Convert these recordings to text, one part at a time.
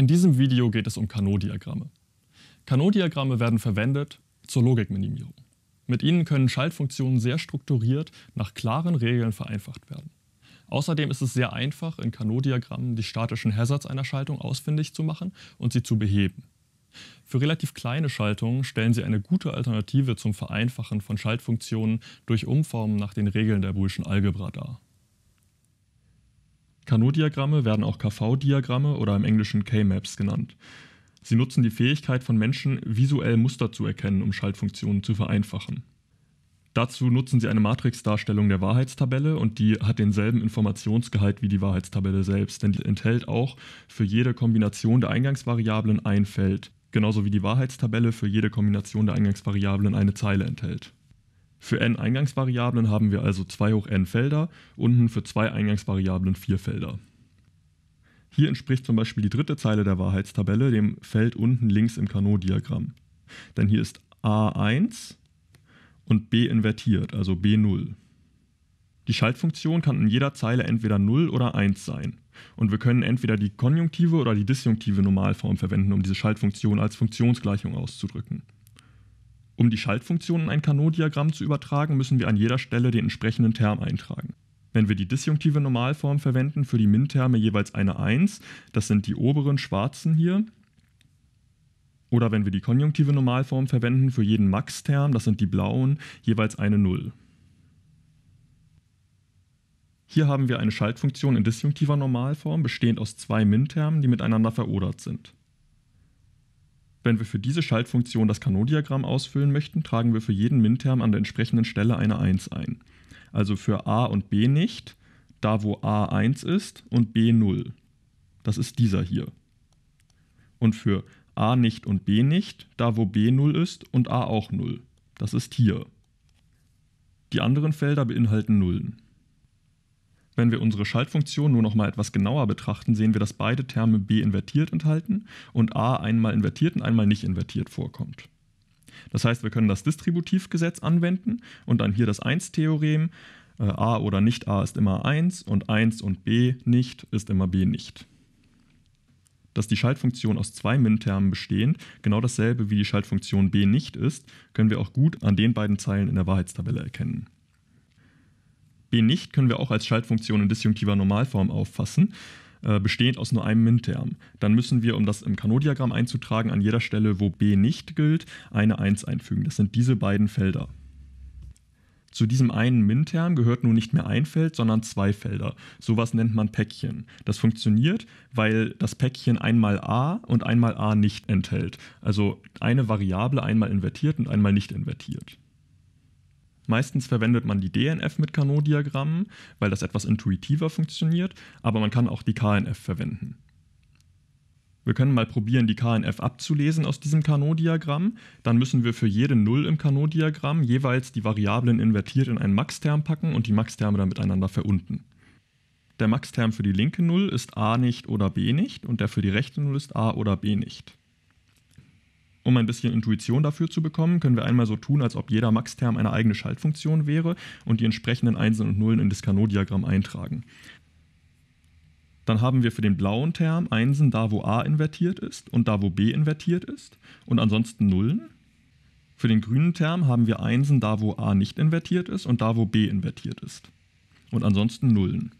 In diesem Video geht es um Kanodiagramme. Kanodiagramme werden verwendet zur Logikminimierung. Mit ihnen können Schaltfunktionen sehr strukturiert nach klaren Regeln vereinfacht werden. Außerdem ist es sehr einfach, in Kanodiagrammen die statischen Hazards einer Schaltung ausfindig zu machen und sie zu beheben. Für relativ kleine Schaltungen stellen sie eine gute Alternative zum Vereinfachen von Schaltfunktionen durch Umformen nach den Regeln der Boolschen Algebra dar. Kanodiagramme werden auch KV-Diagramme oder im Englischen K-Maps genannt. Sie nutzen die Fähigkeit von Menschen, visuell Muster zu erkennen, um Schaltfunktionen zu vereinfachen. Dazu nutzen sie eine Matrix-Darstellung der Wahrheitstabelle und die hat denselben Informationsgehalt wie die Wahrheitstabelle selbst, denn die enthält auch für jede Kombination der Eingangsvariablen ein Feld, genauso wie die Wahrheitstabelle für jede Kombination der Eingangsvariablen eine Zeile enthält. Für n Eingangsvariablen haben wir also 2 hoch n Felder, unten für zwei Eingangsvariablen 4 Felder. Hier entspricht zum Beispiel die dritte Zeile der Wahrheitstabelle dem Feld unten links im Carnot-Diagramm. Denn hier ist a1 und b invertiert, also b0. Die Schaltfunktion kann in jeder Zeile entweder 0 oder 1 sein. Und wir können entweder die konjunktive oder die disjunktive Normalform verwenden, um diese Schaltfunktion als Funktionsgleichung auszudrücken. Um die Schaltfunktion in ein Carnot-Diagramm zu übertragen, müssen wir an jeder Stelle den entsprechenden Term eintragen. Wenn wir die disjunktive Normalform verwenden, für die Min-Terme jeweils eine 1, das sind die oberen schwarzen hier, oder wenn wir die konjunktive Normalform verwenden, für jeden Max-Term, das sind die blauen, jeweils eine 0. Hier haben wir eine Schaltfunktion in disjunktiver Normalform, bestehend aus zwei Min-Termen, die miteinander verodert sind. Wenn wir für diese Schaltfunktion das Kanodiagramm ausfüllen möchten, tragen wir für jeden Minterm an der entsprechenden Stelle eine 1 ein. Also für a und b nicht, da wo a 1 ist und b 0. Das ist dieser hier. Und für a nicht und b nicht, da wo b 0 ist und a auch 0. Das ist hier. Die anderen Felder beinhalten Nullen. Wenn wir unsere Schaltfunktion nur noch mal etwas genauer betrachten, sehen wir, dass beide Terme b invertiert enthalten und a einmal invertiert und einmal nicht invertiert vorkommt. Das heißt, wir können das Distributivgesetz anwenden und dann hier das 1-Theorem, äh, a oder nicht a ist immer 1 und 1 und b nicht ist immer b nicht. Dass die Schaltfunktion aus zwei Min-Termen bestehend genau dasselbe wie die Schaltfunktion b nicht ist, können wir auch gut an den beiden Zeilen in der Wahrheitstabelle erkennen b nicht können wir auch als Schaltfunktion in disjunktiver Normalform auffassen, äh, bestehend aus nur einem Minterm. Dann müssen wir, um das im Kanodiagramm einzutragen, an jeder Stelle, wo b nicht gilt, eine 1 einfügen. Das sind diese beiden Felder. Zu diesem einen Minterm gehört nun nicht mehr ein Feld, sondern zwei Felder. Sowas nennt man Päckchen. Das funktioniert, weil das Päckchen einmal a und einmal a nicht enthält. Also eine Variable einmal invertiert und einmal nicht invertiert. Meistens verwendet man die DNF mit Carnot-Diagrammen, weil das etwas intuitiver funktioniert, aber man kann auch die KNF verwenden. Wir können mal probieren, die KNF abzulesen aus diesem Carnot-Diagramm. Dann müssen wir für jede Null im Carnot-Diagramm jeweils die Variablen invertiert in einen Maxterm packen und die Maxterme dann miteinander verunten. Der Maxterm für die linke Null ist a nicht oder b nicht und der für die rechte Null ist a oder b nicht. Um ein bisschen Intuition dafür zu bekommen, können wir einmal so tun, als ob jeder Max-Term eine eigene Schaltfunktion wäre und die entsprechenden Einsen und Nullen in das Carnot-Diagramm eintragen. Dann haben wir für den blauen Term Einsen da, wo a invertiert ist und da, wo b invertiert ist und ansonsten Nullen. Für den grünen Term haben wir Einsen da, wo a nicht invertiert ist und da, wo b invertiert ist und ansonsten Nullen.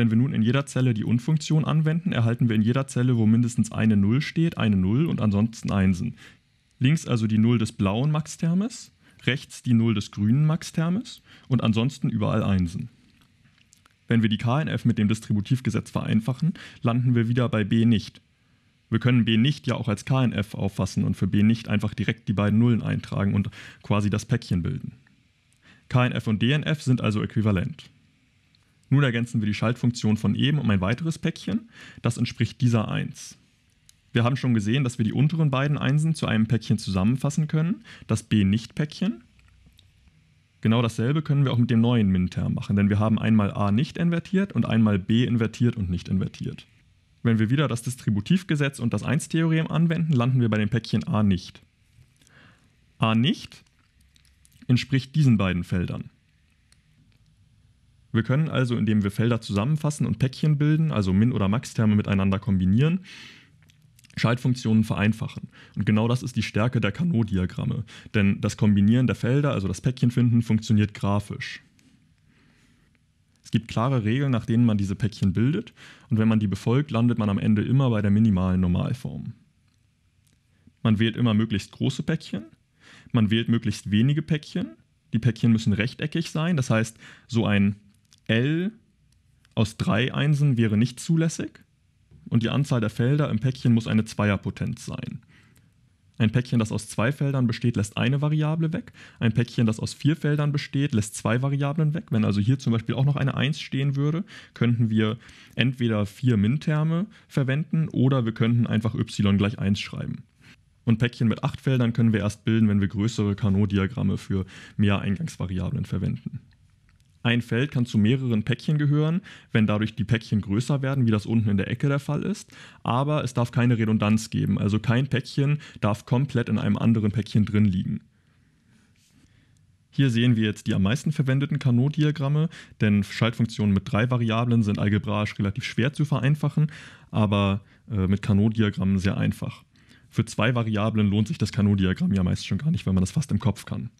Wenn wir nun in jeder Zelle die Und-Funktion anwenden, erhalten wir in jeder Zelle, wo mindestens eine 0 steht, eine 0 und ansonsten Einsen. Links also die 0 des blauen Maxtermes, rechts die 0 des grünen Maxtermes und ansonsten überall Einsen. Wenn wir die KNF mit dem Distributivgesetz vereinfachen, landen wir wieder bei B nicht. Wir können B nicht ja auch als KNF auffassen und für B nicht einfach direkt die beiden Nullen eintragen und quasi das Päckchen bilden. KNF und DNF sind also äquivalent. Nun ergänzen wir die Schaltfunktion von eben um ein weiteres Päckchen, das entspricht dieser 1. Wir haben schon gesehen, dass wir die unteren beiden Einsen zu einem Päckchen zusammenfassen können, das B-Nicht-Päckchen. Genau dasselbe können wir auch mit dem neuen Min-Term machen, denn wir haben einmal a nicht invertiert und einmal b invertiert und nicht invertiert. Wenn wir wieder das Distributivgesetz und das 1-Theorem anwenden, landen wir bei dem Päckchen a nicht. a nicht entspricht diesen beiden Feldern. Wir können also, indem wir Felder zusammenfassen und Päckchen bilden, also Min- oder Max-Terme miteinander kombinieren, Schaltfunktionen vereinfachen. Und genau das ist die Stärke der Carnot-Diagramme, denn das Kombinieren der Felder, also das Päckchen finden, funktioniert grafisch. Es gibt klare Regeln, nach denen man diese Päckchen bildet, und wenn man die befolgt, landet man am Ende immer bei der minimalen Normalform. Man wählt immer möglichst große Päckchen, man wählt möglichst wenige Päckchen, die Päckchen müssen rechteckig sein, das heißt, so ein L aus drei Einsen wäre nicht zulässig und die Anzahl der Felder im Päckchen muss eine Zweierpotenz sein. Ein Päckchen, das aus zwei Feldern besteht, lässt eine Variable weg. Ein Päckchen, das aus vier Feldern besteht, lässt zwei Variablen weg. Wenn also hier zum Beispiel auch noch eine 1 stehen würde, könnten wir entweder vier Min-Terme verwenden oder wir könnten einfach y gleich 1 schreiben. Und Päckchen mit acht Feldern können wir erst bilden, wenn wir größere Kanodiagramme für mehr Eingangsvariablen verwenden. Ein Feld kann zu mehreren Päckchen gehören, wenn dadurch die Päckchen größer werden, wie das unten in der Ecke der Fall ist. Aber es darf keine Redundanz geben. Also kein Päckchen darf komplett in einem anderen Päckchen drin liegen. Hier sehen wir jetzt die am meisten verwendeten Carnot-Diagramme, denn Schaltfunktionen mit drei Variablen sind algebraisch relativ schwer zu vereinfachen, aber äh, mit Carnot-Diagrammen sehr einfach. Für zwei Variablen lohnt sich das Carnot-Diagramm ja meist schon gar nicht, weil man das fast im Kopf kann.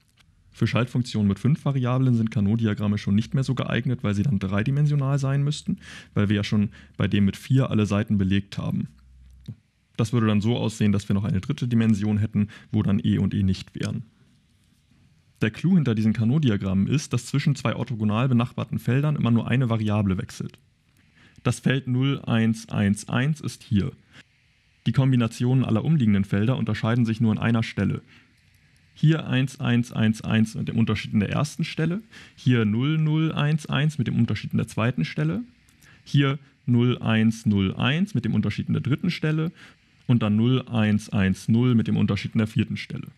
Für Schaltfunktionen mit fünf Variablen sind Carnot-Diagramme schon nicht mehr so geeignet, weil sie dann dreidimensional sein müssten, weil wir ja schon bei dem mit vier alle Seiten belegt haben. Das würde dann so aussehen, dass wir noch eine dritte Dimension hätten, wo dann E und E nicht wären. Der Clou hinter diesen Carnot-Diagrammen ist, dass zwischen zwei orthogonal benachbarten Feldern immer nur eine Variable wechselt. Das Feld 0111 ist hier. Die Kombinationen aller umliegenden Felder unterscheiden sich nur an einer Stelle. Hier 1111 mit dem Unterschied in der ersten Stelle. Hier 0011 mit dem Unterschied in der zweiten Stelle. Hier 0101 mit dem Unterschied in der dritten Stelle. Und dann 0110 mit dem Unterschied in der vierten Stelle.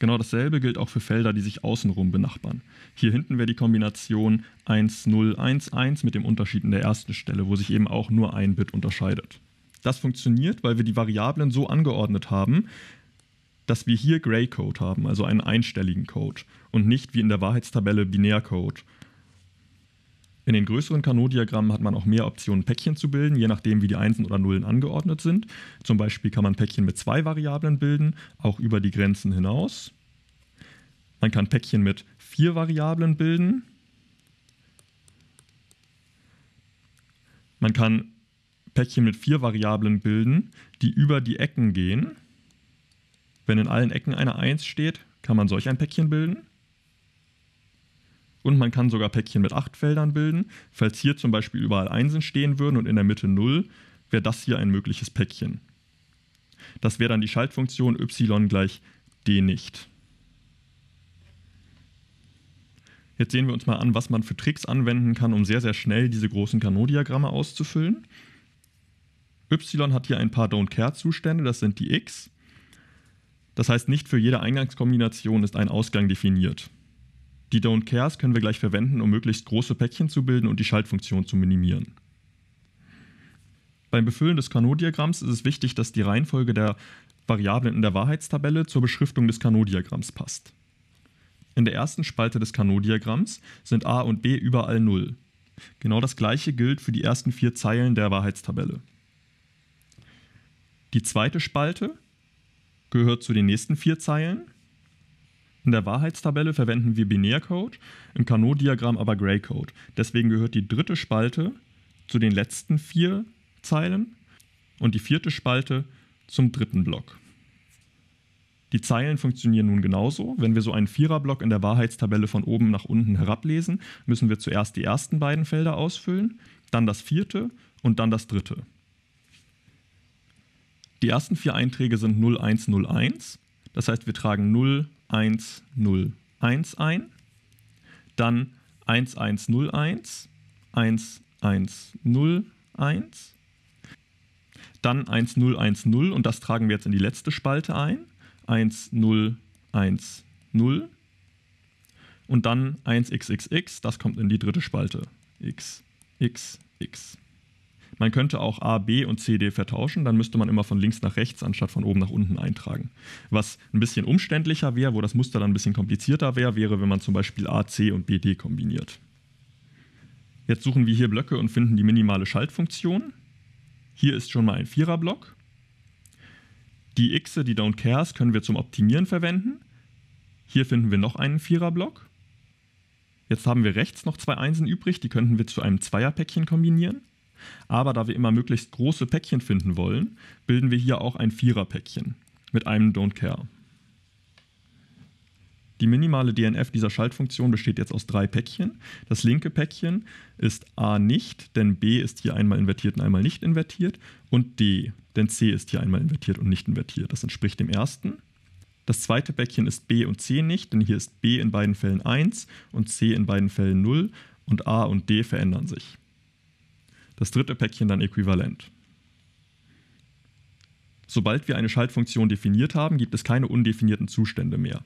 Genau dasselbe gilt auch für Felder, die sich außenrum benachbarn. Hier hinten wäre die Kombination 1011 mit dem Unterschied in der ersten Stelle, wo sich eben auch nur ein Bit unterscheidet. Das funktioniert, weil wir die Variablen so angeordnet haben, dass wir hier Gray Code haben, also einen einstelligen Code und nicht wie in der Wahrheitstabelle Binärcode. In den größeren Kanodiagrammen hat man auch mehr Optionen, Päckchen zu bilden, je nachdem, wie die Einsen oder Nullen angeordnet sind. Zum Beispiel kann man Päckchen mit zwei Variablen bilden, auch über die Grenzen hinaus. Man kann Päckchen mit vier Variablen bilden. Man kann Päckchen mit vier Variablen bilden, die über die Ecken gehen. Wenn in allen Ecken eine 1 steht, kann man solch ein Päckchen bilden. Und man kann sogar Päckchen mit 8 Feldern bilden. Falls hier zum Beispiel überall Einsen stehen würden und in der Mitte 0, wäre das hier ein mögliches Päckchen. Das wäre dann die Schaltfunktion y gleich d nicht. Jetzt sehen wir uns mal an, was man für Tricks anwenden kann, um sehr, sehr schnell diese großen Kanondiagramme auszufüllen. Y hat hier ein paar Don't-Care-Zustände, das sind die X. Das heißt, nicht für jede Eingangskombination ist ein Ausgang definiert. Die Don't Cares können wir gleich verwenden, um möglichst große Päckchen zu bilden und die Schaltfunktion zu minimieren. Beim Befüllen des Kanodiagramms ist es wichtig, dass die Reihenfolge der Variablen in der Wahrheitstabelle zur Beschriftung des Kanodiagramms passt. In der ersten Spalte des Kanodiagramms sind a und b überall 0. Genau das gleiche gilt für die ersten vier Zeilen der Wahrheitstabelle. Die zweite Spalte gehört zu den nächsten vier Zeilen. In der Wahrheitstabelle verwenden wir Binärcode, im Carnot-Diagramm aber Graycode. Deswegen gehört die dritte Spalte zu den letzten vier Zeilen und die vierte Spalte zum dritten Block. Die Zeilen funktionieren nun genauso. Wenn wir so einen Viererblock in der Wahrheitstabelle von oben nach unten herablesen, müssen wir zuerst die ersten beiden Felder ausfüllen, dann das vierte und dann das dritte. Die ersten vier Einträge sind 0101. Das heißt, wir tragen 0101 ein, dann 1101, 1101, dann 1010 und das tragen wir jetzt in die letzte Spalte ein, 1010 und dann 1xxx, das kommt in die dritte Spalte, xxx. Man könnte auch A, B und C, D vertauschen, dann müsste man immer von links nach rechts anstatt von oben nach unten eintragen. Was ein bisschen umständlicher wäre, wo das Muster dann ein bisschen komplizierter wäre, wäre, wenn man zum Beispiel A, C und B, D kombiniert. Jetzt suchen wir hier Blöcke und finden die minimale Schaltfunktion. Hier ist schon mal ein Viererblock. Die X, die Don't Cares, können wir zum Optimieren verwenden. Hier finden wir noch einen Viererblock. Jetzt haben wir rechts noch zwei Einsen übrig, die könnten wir zu einem Zweierpäckchen kombinieren. Aber da wir immer möglichst große Päckchen finden wollen, bilden wir hier auch ein Vierer-Päckchen mit einem Don't Care. Die minimale DNF dieser Schaltfunktion besteht jetzt aus drei Päckchen. Das linke Päckchen ist A nicht, denn B ist hier einmal invertiert und einmal nicht invertiert. Und D, denn C ist hier einmal invertiert und nicht invertiert. Das entspricht dem ersten. Das zweite Päckchen ist B und C nicht, denn hier ist B in beiden Fällen 1 und C in beiden Fällen 0 und A und D verändern sich das dritte Päckchen dann äquivalent. Sobald wir eine Schaltfunktion definiert haben, gibt es keine undefinierten Zustände mehr.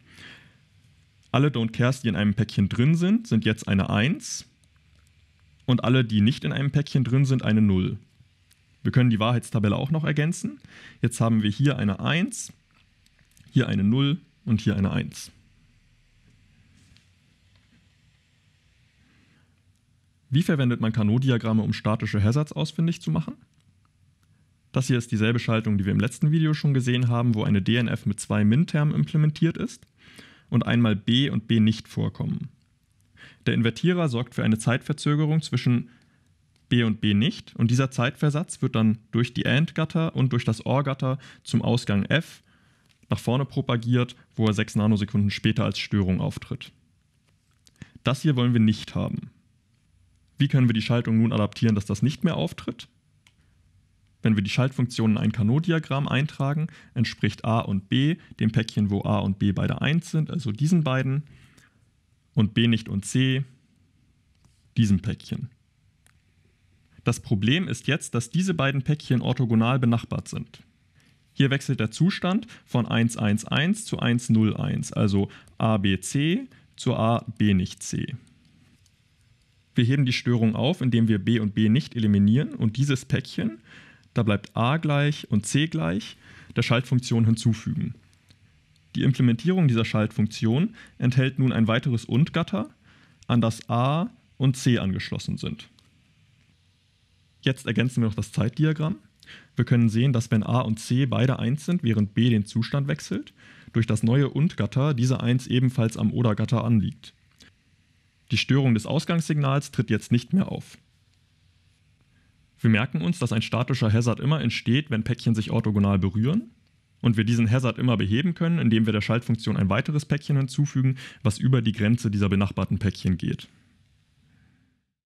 Alle Don't Cares, die in einem Päckchen drin sind, sind jetzt eine 1 und alle, die nicht in einem Päckchen drin sind, eine 0. Wir können die Wahrheitstabelle auch noch ergänzen. Jetzt haben wir hier eine 1, hier eine 0 und hier eine 1. Wie verwendet man Kanodiagramme, um statische Hazards ausfindig zu machen? Das hier ist dieselbe Schaltung, die wir im letzten Video schon gesehen haben, wo eine DNF mit zwei Min-Termen implementiert ist und einmal B und B nicht vorkommen. Der Invertierer sorgt für eine Zeitverzögerung zwischen B und B nicht und dieser Zeitversatz wird dann durch die AND-Gatter und durch das OR-Gatter zum Ausgang F nach vorne propagiert, wo er 6 Nanosekunden später als Störung auftritt. Das hier wollen wir nicht haben. Wie können wir die Schaltung nun adaptieren, dass das nicht mehr auftritt? Wenn wir die Schaltfunktion in ein Kanodiagramm eintragen, entspricht a und b dem Päckchen, wo a und b beide 1 sind, also diesen beiden, und b nicht und c diesem Päckchen. Das Problem ist jetzt, dass diese beiden Päckchen orthogonal benachbart sind. Hier wechselt der Zustand von 111 zu 101, also ABC zu A, B nicht C. Wir heben die Störung auf, indem wir b und b nicht eliminieren und dieses Päckchen, da bleibt a gleich und c gleich, der Schaltfunktion hinzufügen. Die Implementierung dieser Schaltfunktion enthält nun ein weiteres und-Gatter, an das a und c angeschlossen sind. Jetzt ergänzen wir noch das Zeitdiagramm. Wir können sehen, dass wenn a und c beide 1 sind, während b den Zustand wechselt, durch das neue und-Gatter diese 1 ebenfalls am oder-Gatter anliegt. Die Störung des Ausgangssignals tritt jetzt nicht mehr auf. Wir merken uns, dass ein statischer Hazard immer entsteht, wenn Päckchen sich orthogonal berühren und wir diesen Hazard immer beheben können, indem wir der Schaltfunktion ein weiteres Päckchen hinzufügen, was über die Grenze dieser benachbarten Päckchen geht.